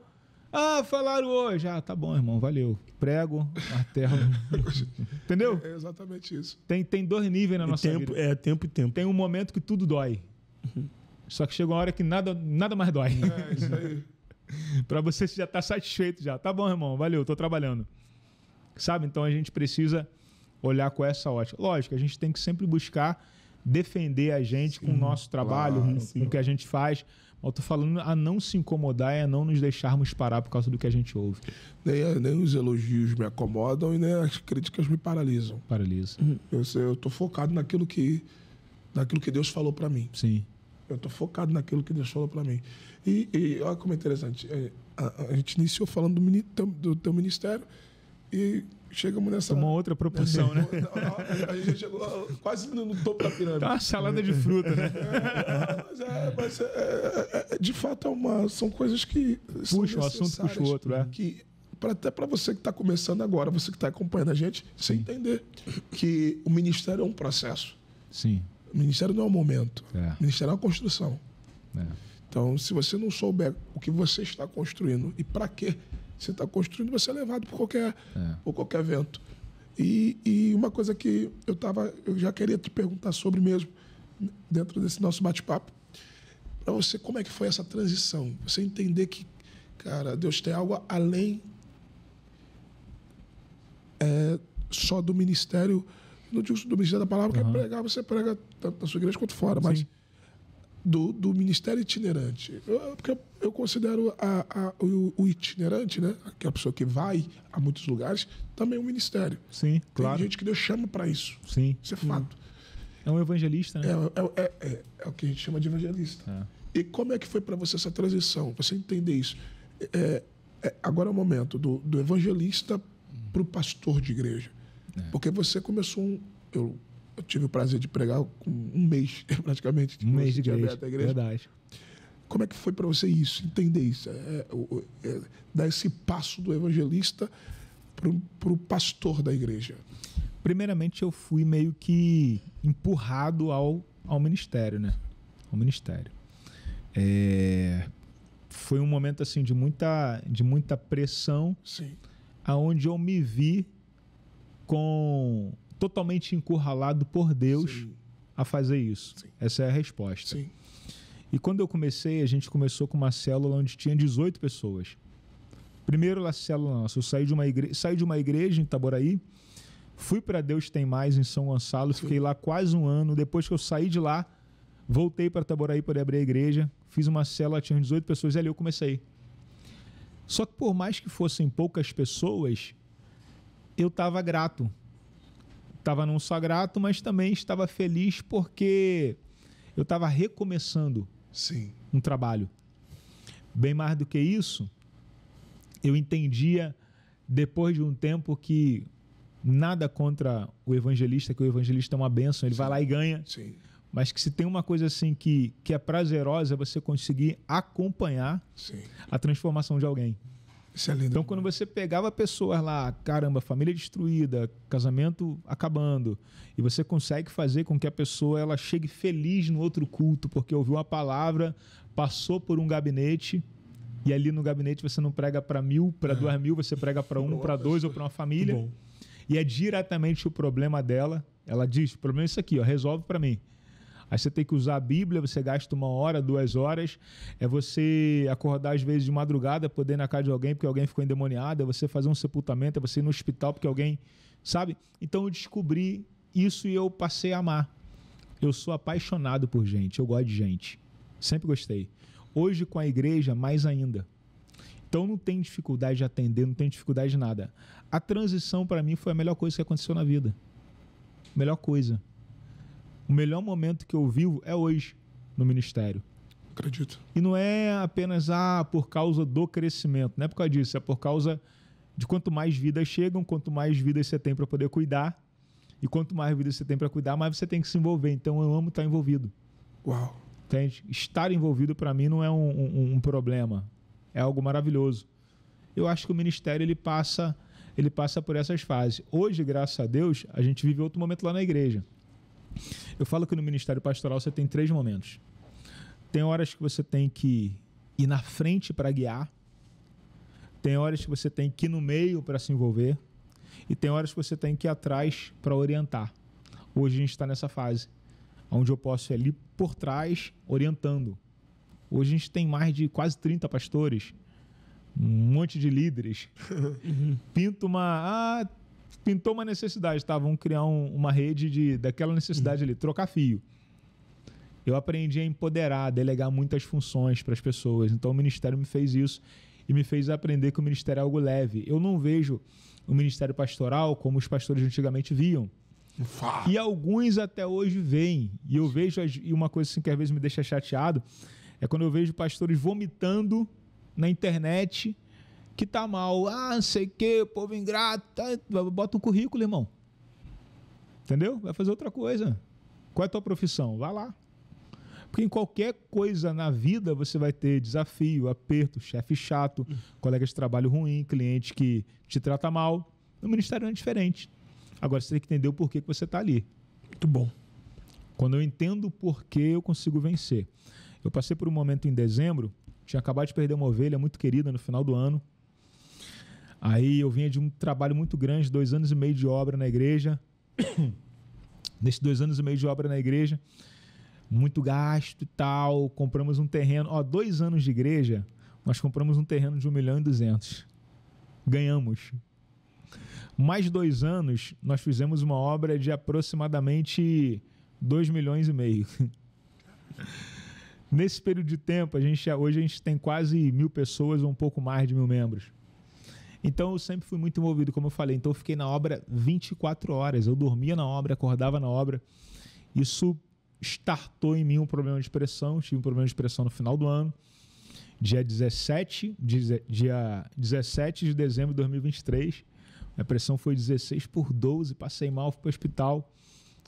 Ah, falaram hoje. Ah, tá bom, irmão, valeu. Prego, martelo. *laughs* Entendeu? É exatamente isso. Tem, tem dois níveis na e é nossa tempo, vida. É, tempo e tempo. Tem um momento que tudo dói. Uhum. Só que chega uma hora que nada, nada mais dói. É, isso aí. *laughs* Para você, você já tá satisfeito já. Tá bom, irmão, valeu, tô trabalhando. Sabe? Então a gente precisa olhar com essa ótica. Lógico, a gente tem que sempre buscar defender a gente sim, com o nosso trabalho, claro, com o que a gente faz. Eu tô falando a não se incomodar e a não nos deixarmos parar por causa do que a gente ouve. Nem, nem os elogios me acomodam e nem as críticas me paralisam. Paralisa. Uhum. Eu, eu tô focado naquilo que, naquilo que Deus falou para mim. Sim. Eu tô focado naquilo que Deus falou para mim. E, e, olha como é interessante. A, é, a, a gente iniciou falando do, do teu ministério e chegamos nessa. Uma outra proporção, né? A, gente chegou quase no topo da pirâmide. Tá uma salada de fruta, né? É, mas, é, mas é, é, é de fato é uma, são coisas que. Puxa, um assunto puxa o outro, é Que, pra, até para você que está começando agora, você que está acompanhando a gente, você entender que o ministério é um processo. Sim. O ministério não é um momento. É. O ministério é uma construção. Então, se você não souber o que você está construindo e para quê, você está construindo, você é levado por qualquer, é. por qualquer vento. E, e uma coisa que eu tava, eu já queria te perguntar sobre mesmo, dentro desse nosso bate-papo, para você, como é que foi essa transição? Você entender que, cara, Deus tem algo além é, só do ministério, não digo do ministério da palavra, uhum. que é pregar, você prega tanto na sua igreja quanto fora, Sim. mas do, do Ministério Itinerante. Eu, é porque eu considero a, a, o, o, itinerante, né? Que é a pessoa que vai a muitos lugares, também um ministério. Sim, claro. Tem gente que Deus chama para isso. Sim. Isso é fato. É um evangelista, né? É, é, é, é, é o que a gente chama de evangelista. É. E como é que foi para você essa transição? Você entender isso? agora é o momento do, do evangelista para o pastor de igreja. Porque você começou um. Eu eu tive o prazer de pregar com um mês, *laughs* praticamente. Um mês de igreja, igreja. Verdade. Como é que foi para você isso, entender isso? É, é, é, dar esse passo do evangelista para o pastor da igreja? Primeiramente, eu fui meio que empurrado ao, ao ministério, né? Ao ministério. É, foi um momento assim de muita, de muita pressão, Sim. aonde eu me vi com totalmente encurralado por Deus Sim. a fazer isso. Sim. Essa é a resposta. Sim. E quando eu comecei, a gente começou com uma célula onde tinha 18 pessoas. Primeiro a célula nossa, eu saí de uma igreja, saí de uma igreja em Itaboraí, fui para Deus Tem Mais em São Gonçalo, Sim. fiquei lá quase um ano. Depois que eu saí de lá, voltei para Itaboraí para abrir a igreja, fiz uma célula, tinha 18 pessoas e ali eu comecei. Só que por mais que fossem poucas pessoas, eu estava grato estava não só grato, mas também estava feliz porque eu estava recomeçando Sim. um trabalho. Bem mais do que isso, eu entendia depois de um tempo que nada contra o evangelista, que o evangelista é uma bênção, ele Sim. vai lá e ganha. Sim. Mas que se tem uma coisa assim que, que é prazerosa é você conseguir acompanhar Sim. a transformação de alguém. Isso é lindo. Então, quando você pegava pessoas lá, caramba, família destruída, casamento acabando, e você consegue fazer com que a pessoa ela chegue feliz no outro culto, porque ouviu uma palavra, passou por um gabinete, e ali no gabinete você não prega para mil, para é. duas mil, você prega para *laughs* um, para dois ou para uma família. E é diretamente o problema dela. Ela diz: o problema é isso aqui, ó, resolve para mim. Aí você tem que usar a Bíblia, você gasta uma hora, duas horas. É você acordar às vezes de madrugada, poder ir na casa de alguém porque alguém ficou endemoniado, é você fazer um sepultamento, é você ir no hospital porque alguém. Sabe? Então eu descobri isso e eu passei a amar. Eu sou apaixonado por gente, eu gosto de gente. Sempre gostei. Hoje com a igreja, mais ainda. Então não tem dificuldade de atender, não tem dificuldade de nada. A transição para mim foi a melhor coisa que aconteceu na vida. Melhor coisa. O melhor momento que eu vivo é hoje no ministério. Acredito. E não é apenas ah, por causa do crescimento, não é por causa disso, é por causa de quanto mais vidas chegam, quanto mais vidas você tem para poder cuidar. E quanto mais vidas você tem para cuidar, mais você tem que se envolver. Então eu amo estar envolvido. Uau. Entende? Estar envolvido para mim não é um, um, um problema. É algo maravilhoso. Eu acho que o ministério ele passa ele passa por essas fases. Hoje, graças a Deus, a gente vive outro momento lá na igreja. Eu falo que no ministério pastoral você tem três momentos. Tem horas que você tem que ir na frente para guiar, tem horas que você tem que ir no meio para se envolver e tem horas que você tem que ir atrás para orientar. Hoje a gente está nessa fase, onde eu posso ir ali por trás orientando. Hoje a gente tem mais de quase 30 pastores, um monte de líderes. *laughs* Pinto uma. Ah, pintou uma necessidade, tá? Vamos criar um, uma rede de, daquela necessidade uhum. ali, trocar fio. Eu aprendi a empoderar, a delegar muitas funções para as pessoas. Então o ministério me fez isso e me fez aprender que o ministério é algo leve. Eu não vejo o ministério pastoral como os pastores antigamente viam. Ufa. E alguns até hoje veem. E eu vejo, e uma coisa assim que às vezes me deixa chateado, é quando eu vejo pastores vomitando na internet que tá mal, ah, não sei o que, povo ingrato, tá, bota um currículo, irmão. Entendeu? Vai fazer outra coisa. Qual é a tua profissão? Vai lá. Porque em qualquer coisa na vida você vai ter desafio, aperto, chefe chato, colega de trabalho ruim, cliente que te trata mal. No ministério não é diferente. Agora você tem que entender o porquê que você está ali. Muito bom. Quando eu entendo o porquê, eu consigo vencer. Eu passei por um momento em dezembro, tinha acabado de perder uma ovelha muito querida no final do ano. Aí eu vinha de um trabalho muito grande, dois anos e meio de obra na igreja. *coughs* Nesses dois anos e meio de obra na igreja, muito gasto e tal. Compramos um terreno. Ó, dois anos de igreja, nós compramos um terreno de 1 milhão e 200. Ganhamos. Mais dois anos, nós fizemos uma obra de aproximadamente 2 milhões e meio. *laughs* Nesse período de tempo, a gente, hoje a gente tem quase mil pessoas ou um pouco mais de mil membros. Então eu sempre fui muito envolvido, como eu falei. Então eu fiquei na obra 24 horas. Eu dormia na obra, acordava na obra. Isso startou em mim um problema de pressão. Tive um problema de pressão no final do ano. Dia 17, dia 17 de dezembro de 2023. A pressão foi 16 por 12. Passei mal, fui para o hospital.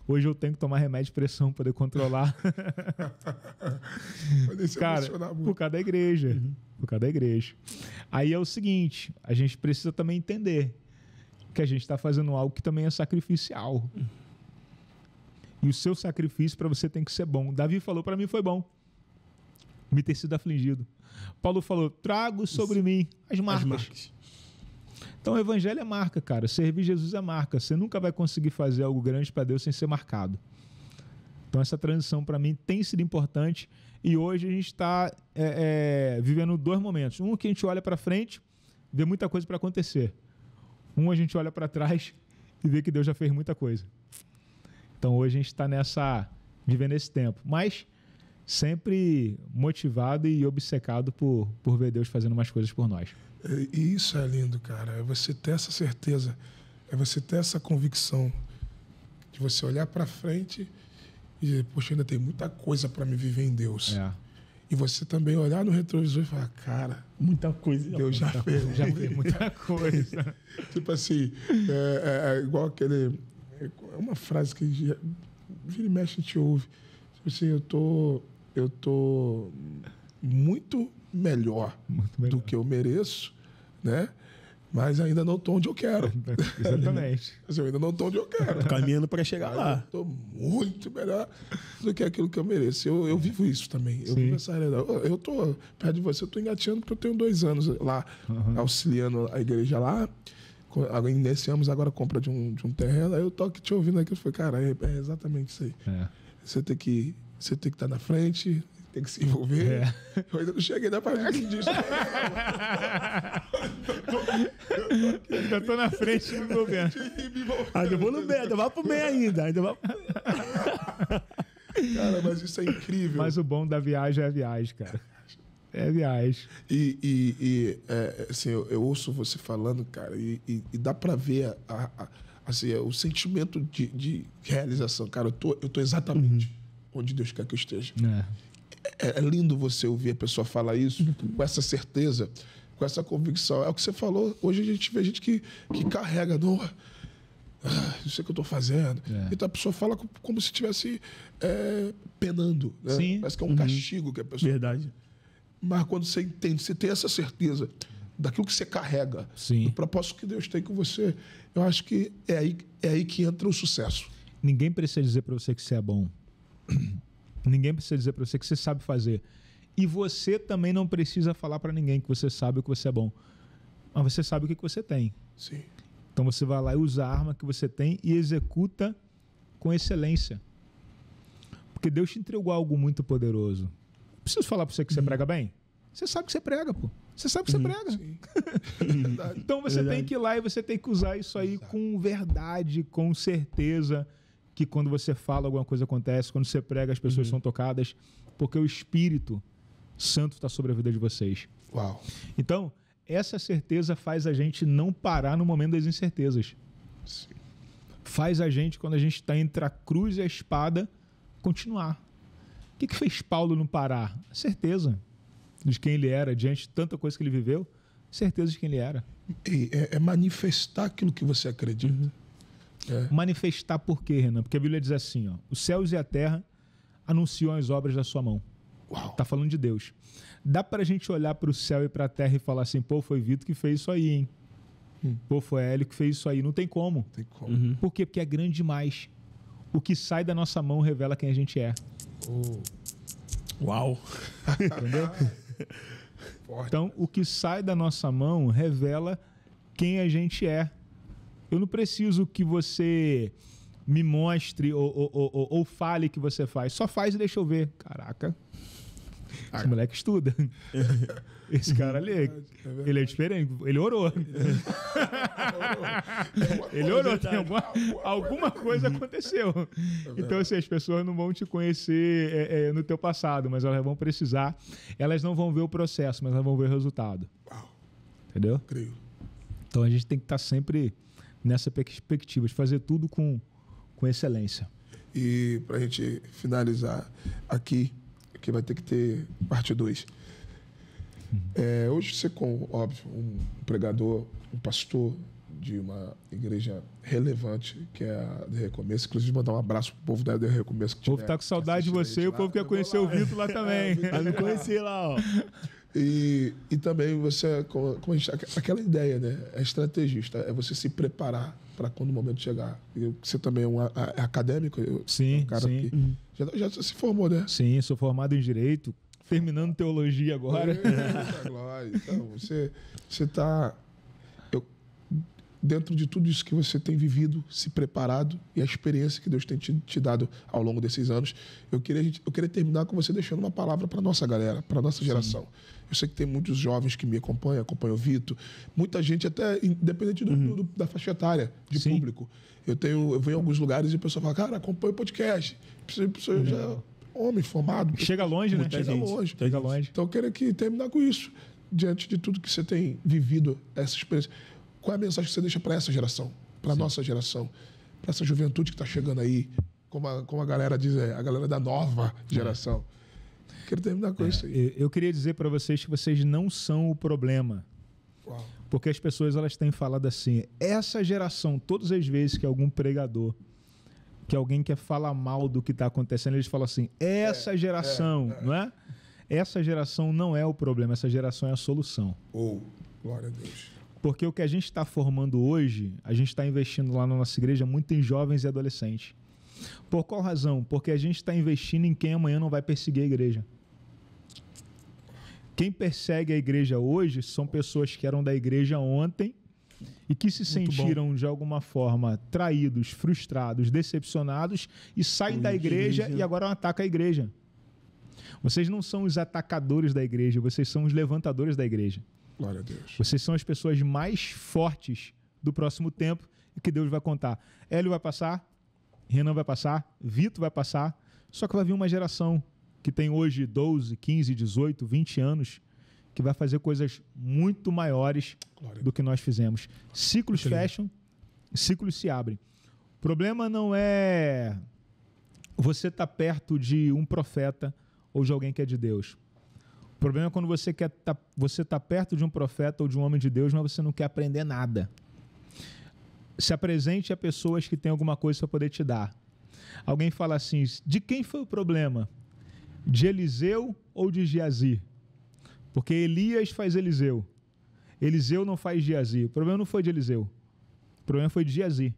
Hoje eu tenho que tomar remédio de pressão para poder controlar. *laughs* Cara, por cada igreja. Uhum. Por cada igreja. Aí é o seguinte, a gente precisa também entender que a gente está fazendo algo que também é sacrificial. Uhum. E o seu sacrifício para você tem que ser bom. Davi falou para mim foi bom me ter sido afligido. Paulo falou: trago sobre Isso. mim as marcas. As marcas. Então, o evangelho é marca, cara. Servir Jesus é marca. Você nunca vai conseguir fazer algo grande para Deus sem ser marcado. Então, essa transição para mim tem sido importante e hoje a gente está é, é, vivendo dois momentos. Um que a gente olha para frente, vê muita coisa para acontecer. Um, a gente olha para trás e vê que Deus já fez muita coisa. Então, hoje a gente está nessa. vivendo esse tempo. Mas sempre motivado e obcecado por, por ver Deus fazendo mais coisas por nós. É, e isso é lindo, cara. É você ter essa certeza, é você ter essa convicção de você olhar para frente e dizer, poxa, ainda tem muita coisa para me viver em Deus. É. E você também olhar no retrovisor e falar, cara. Muita coisa. Deus já fez. já fez muita *laughs* coisa. tipo assim, é, é, é, igual aquele. É uma frase que já, vira e mexe a gente ouve. Tipo assim, eu tô. Eu tô muito melhor, melhor, do que eu mereço, né? Mas ainda não estou onde eu quero. *laughs* Exatamente. eu ainda não estou onde eu quero. Caminhando para chegar lá. Estou muito melhor do que aquilo que eu mereço. Eu, eu vivo isso também. Eu Sim. vivo essa realidade. Eu estou perto de você, eu estou engateando porque eu tenho dois anos lá, uhum. auxiliando a igreja lá iniciamos agora a compra de um, de um terreno, aí eu tô aqui te ouvindo aqui, eu falei, cara, é, é exatamente isso aí. É. Você tem que você tem que estar tá na frente, tem que se envolver. É. Eu ainda não cheguei na parte disso. ainda tô na frente do governo. ainda ah, vou no meio, ainda vai pro meio ainda. ainda vou. cara, mas isso é incrível. Mas o bom da viagem é a viagem, cara. É a viagem. E, e, e é, assim, eu, eu, ouço você falando, cara, e, e dá pra ver a, a, assim, é o sentimento de, de, realização. Cara, eu tô, eu tô exatamente uhum. onde Deus quer que eu esteja. É é, é lindo você ouvir a pessoa falar isso uhum. com essa certeza, com essa convicção. É o que você falou. Hoje a gente vê gente que, que carrega, ah, não. Ah, sei o que eu estou fazendo. É. Então a pessoa fala como se estivesse é, penando. Né? Sim. Parece que é um uhum. castigo que a pessoa. Verdade. Mas quando você entende, você tem essa certeza daquilo que você carrega, Sim. do propósito que Deus tem com você, eu acho que é aí, é aí que entra o sucesso. Ninguém precisa dizer para você que você é bom. Ninguém precisa dizer para você que você sabe fazer. E você também não precisa falar para ninguém que você sabe o que você é bom. Mas você sabe o que, você tem. Sim. Então você vai lá e usa a arma que você tem e executa com excelência. Porque Deus te entregou algo muito poderoso. Não preciso falar para você que você uhum. prega bem? Você sabe que você prega, pô. Você sabe que você uhum. prega. *laughs* então você verdade. tem que ir lá e você tem que usar isso aí Exato. com verdade, com certeza que quando você fala alguma coisa acontece, quando você prega as pessoas uhum. são tocadas, porque o Espírito Santo está sobre a vida de vocês. Uau. Então, essa certeza faz a gente não parar no momento das incertezas. Sim. Faz a gente, quando a gente está entre a cruz e a espada, continuar. O que, que fez Paulo não parar? Certeza de quem ele era, diante de tanta coisa que ele viveu, certeza de quem ele era. É, é manifestar aquilo que você acredita. Uhum. É. Manifestar por quê, Renan? Porque a Bíblia diz assim, ó, os céus e a terra anunciam as obras da sua mão. Uau. Tá falando de Deus. Dá para a gente olhar para o céu e para a terra e falar assim, pô, foi Vitor que fez isso aí, hein? Hum. Pô, foi Hélio que fez isso aí. Não tem como. Tem como. Uhum. Por quê? Porque é grande demais. O que sai da nossa mão revela quem a gente é. Oh. Uau! Entendeu? *laughs* então, o que sai da nossa mão revela quem a gente é. Eu não preciso que você me mostre ou, ou, ou, ou fale que você faz. Só faz e deixa eu ver. Caraca. Esse moleque estuda. *laughs* Esse cara ali, é ele é diferente. Ele orou. *laughs* ele orou. Tem alguma, alguma coisa aconteceu. É então, assim, as pessoas não vão te conhecer é, é, no teu passado, mas elas vão precisar. Elas não vão ver o processo, mas elas vão ver o resultado. Entendeu? Creio. Então, a gente tem que estar tá sempre nessa perspectiva, de fazer tudo com, com excelência. E para a gente finalizar aqui, que vai ter que ter parte 2. É, hoje você, com, óbvio, um pregador, um pastor de uma igreja relevante, que é a de Recomeço. Inclusive, mandar um abraço pro povo da de Recomeço. o povo tá com saudade de você, o povo quer conhecer lá. o Vitor lá também. é, eu não conheci lá, ó. E, e também você, com, tá, aquela ideia, né? É estrategista, é você se preparar para quando o momento chegar. Eu, você também é um a, é acadêmico, eu, sim, é um cara sim. Uhum. Já, já se formou, né? Sim, sou formado em Direito, terminando Teologia agora. Eita, glória. Então, você está dentro de tudo isso que você tem vivido, se preparado e a experiência que Deus tem te, te dado ao longo desses anos, eu queria, eu queria terminar com você deixando uma palavra para nossa galera, para nossa geração. Sim. Eu sei que tem muitos jovens que me acompanham, acompanham o Vitor, muita gente até independente do, uhum. do, da faixa etária de Sim. público. Eu tenho, eu vou em alguns lugares e o pessoal fala, cara, acompanha o podcast. Preciso, preciso, uhum. já é homem formado. Chega longe, né? Chega gente. longe. Chega longe. Então eu queria que terminar com isso diante de tudo que você tem vivido essa experiência. Qual é a mensagem que você deixa para essa geração, para nossa geração, para essa juventude que está chegando aí, como a, como a galera diz, é, a galera da nova é. geração? Quero terminar com é, isso aí. Eu queria dizer para vocês que vocês não são o problema. Uau. Porque as pessoas elas têm falado assim, essa geração, todas as vezes que algum pregador que alguém quer falar mal do que está acontecendo, eles falam assim: é, essa é, geração, é, é. não é? Essa geração não é o problema, essa geração é a solução. Ou, oh, glória a Deus. Porque o que a gente está formando hoje, a gente está investindo lá na nossa igreja muito em jovens e adolescentes. Por qual razão? Porque a gente está investindo em quem amanhã não vai perseguir a igreja. Quem persegue a igreja hoje são pessoas que eram da igreja ontem e que se muito sentiram bom. de alguma forma traídos, frustrados, decepcionados e saem da igreja, igreja e agora atacam a igreja. Vocês não são os atacadores da igreja, vocês são os levantadores da igreja. Glória a Deus. Vocês são as pessoas mais fortes do próximo tempo e que Deus vai contar. Hélio vai passar, Renan vai passar, Vitor vai passar, só que vai vir uma geração que tem hoje 12, 15, 18, 20 anos que vai fazer coisas muito maiores Glória. do que nós fizemos. Ciclos Entendi. fecham, ciclos se abrem. O problema não é você estar tá perto de um profeta ou de alguém que é de Deus. O problema é quando você quer tá, você está perto de um profeta ou de um homem de Deus, mas você não quer aprender nada. Se apresente a pessoas que têm alguma coisa para poder te dar. Alguém fala assim: de quem foi o problema? De Eliseu ou de Geazi? Porque Elias faz Eliseu. Eliseu não faz Geazi. O problema não foi de Eliseu. O problema foi de Geazi.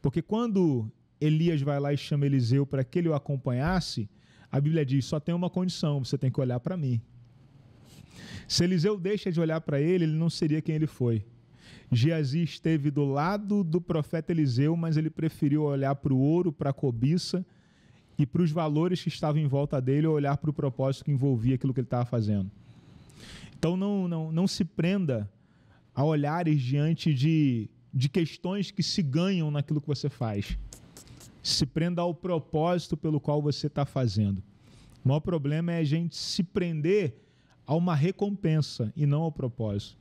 Porque quando Elias vai lá e chama Eliseu para que ele o acompanhasse, a Bíblia diz: só tem uma condição, você tem que olhar para mim. Se Eliseu deixa de olhar para ele, ele não seria quem ele foi. Geazi esteve do lado do profeta Eliseu, mas ele preferiu olhar para o ouro, para a cobiça e para os valores que estavam em volta dele, ou olhar para o propósito que envolvia aquilo que ele estava fazendo. Então não, não, não se prenda a olhares diante de, de questões que se ganham naquilo que você faz. Se prenda ao propósito pelo qual você está fazendo. O maior problema é a gente se prender a uma recompensa e não ao propósito.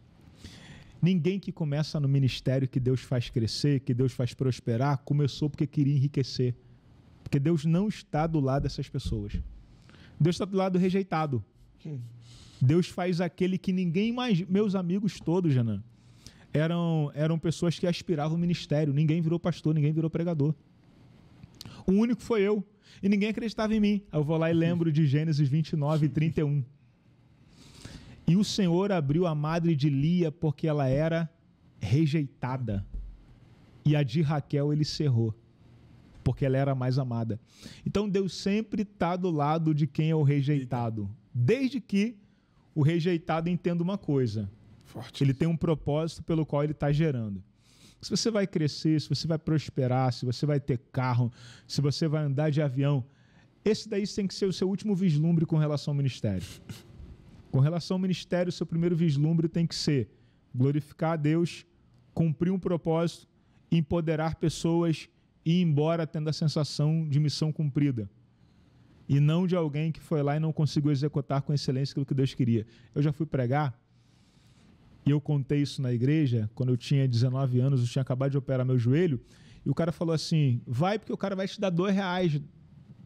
Ninguém que começa no ministério que Deus faz crescer, que Deus faz prosperar, começou porque queria enriquecer. Porque Deus não está do lado dessas pessoas. Deus está do lado do rejeitado. Deus faz aquele que ninguém mais. Meus amigos todos, Janan, eram, eram pessoas que aspiravam o ministério. Ninguém virou pastor, ninguém virou pregador. O único foi eu. E ninguém acreditava em mim. Eu vou lá e uhum. lembro de Gênesis 29 e 31. Uhum. E o Senhor abriu a madre de Lia porque ela era rejeitada. E a de Raquel ele cerrou, porque ela era mais amada. Então Deus sempre está do lado de quem é o rejeitado. Desde que o rejeitado entenda uma coisa. Forte. Ele tem um propósito pelo qual ele está gerando se você vai crescer, se você vai prosperar, se você vai ter carro, se você vai andar de avião. Esse daí tem que ser o seu último vislumbre com relação ao ministério. Com relação ao ministério, o seu primeiro vislumbre tem que ser glorificar a Deus, cumprir um propósito, empoderar pessoas e ir embora tendo a sensação de missão cumprida. E não de alguém que foi lá e não conseguiu executar com excelência aquilo que Deus queria. Eu já fui pregar e eu contei isso na igreja, quando eu tinha 19 anos, eu tinha acabado de operar meu joelho. E o cara falou assim: vai, porque o cara vai te dar dois reais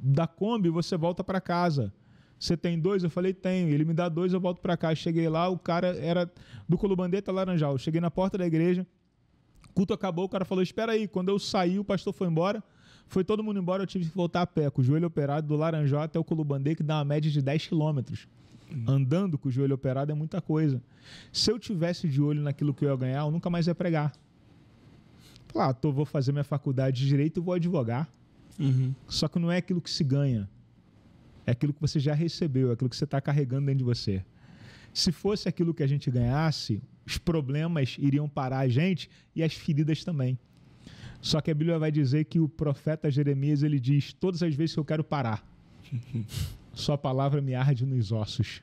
da Kombi você volta para casa. Você tem dois? Eu falei, tenho. Ele me dá dois, eu volto para cá. Cheguei lá, o cara era do Colubandeta Laranjal. Cheguei na porta da igreja, culto acabou, o cara falou, espera aí. Quando eu saí, o pastor foi embora. Foi todo mundo embora, eu tive que voltar a pé, com o joelho operado do Laranjal até o Colubandê, que dá uma média de 10 quilômetros andando com o joelho operado é muita coisa. Se eu tivesse de olho naquilo que eu ia ganhar, eu nunca mais ia pregar. Claro, ah, tô, vou fazer minha faculdade de direito e vou advogar. Uhum. Só que não é aquilo que se ganha. É aquilo que você já recebeu, é aquilo que você está carregando dentro de você. Se fosse aquilo que a gente ganhasse, os problemas iriam parar a gente e as feridas também. Só que a Bíblia vai dizer que o profeta Jeremias ele diz: Todas as vezes que eu quero parar. *laughs* sua palavra me arde nos ossos.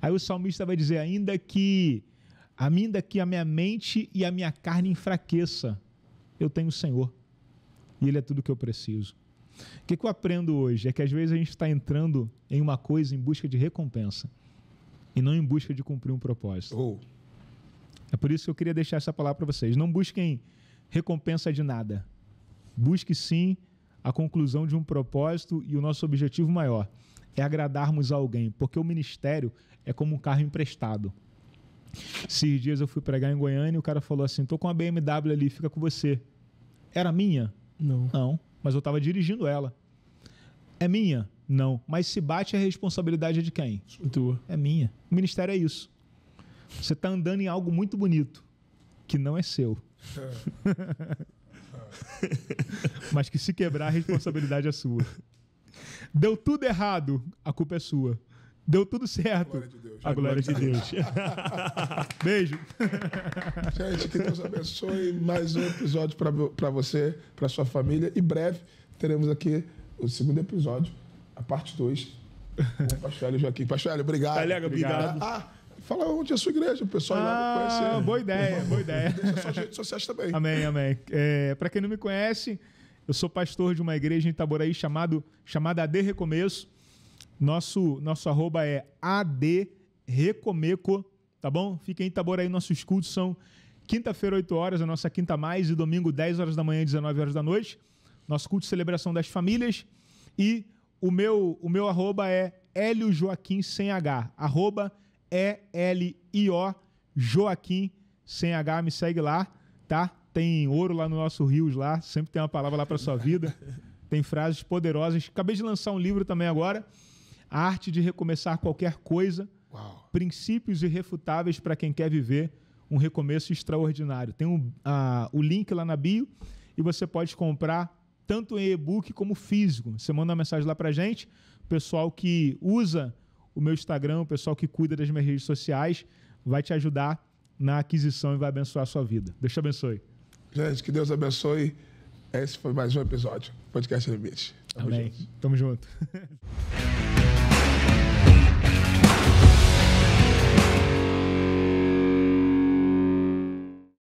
Aí o salmista vai dizer: ainda que, ainda que a minha mente e a minha carne enfraqueça, eu tenho o Senhor. E Ele é tudo que eu preciso. O que, que eu aprendo hoje? É que às vezes a gente está entrando em uma coisa em busca de recompensa e não em busca de cumprir um propósito. Oh. É por isso que eu queria deixar essa palavra para vocês. Não busquem recompensa de nada. Busque sim a conclusão de um propósito e o nosso objetivo maior, é agradarmos alguém, porque o ministério é como um carro emprestado. Esses dias eu fui pregar em Goiânia e o cara falou assim: tô com a BMW ali, fica com você. Era minha? Não. Não, mas eu estava dirigindo ela. É minha? Não. Mas se bate, a responsabilidade é de quem? Tua. É minha. O ministério é isso. Você está andando em algo muito bonito, que não é seu. *laughs* *laughs* Mas que se quebrar, a responsabilidade é sua. Deu tudo errado, a culpa é sua. Deu tudo certo. Glória de Deus. A, glória, é glória, de Deus. Deus. *laughs* Beijo. Gente, que Deus abençoe. Mais um episódio para você, para sua família. E breve teremos aqui o segundo episódio, a parte 2. Com o Pastor Joaquim. Pastor obrigado. Galega, obrigado. obrigado. Ah, Fala onde é a sua igreja, o pessoal ah, lá conhecer. Boa ideia, boa ideia. Deixa suas redes sociais também. Amém, amém. É, para quem não me conhece, eu sou pastor de uma igreja em Itaboraí chamado, chamada AD Recomeço. Nosso, nosso arroba é AD Recomeco, tá bom? Fica em Itaboraí, nossos cultos são quinta-feira, 8 horas, a nossa quinta mais, e domingo, 10 horas da manhã 19 horas da noite. Nosso culto de celebração das famílias. E o meu, o meu arroba é Hélio Joaquim sem H. Arroba E-L-I-O Joaquim sem H. Me segue lá, tá? tem ouro lá no nosso Rios lá, sempre tem uma palavra lá para sua vida. Tem frases poderosas. Acabei de lançar um livro também agora, A Arte de Recomeçar Qualquer Coisa. Uau. Princípios irrefutáveis para quem quer viver um recomeço extraordinário. Tem um, uh, o link lá na bio e você pode comprar tanto em e-book como físico. Você manda uma mensagem lá para gente. O pessoal que usa o meu Instagram, o pessoal que cuida das minhas redes sociais, vai te ajudar na aquisição e vai abençoar a sua vida. Deus te abençoe. Gente, que Deus abençoe. Esse foi mais um episódio do Podcast Limite. Tamo Amém. Junto. Tamo junto. *laughs*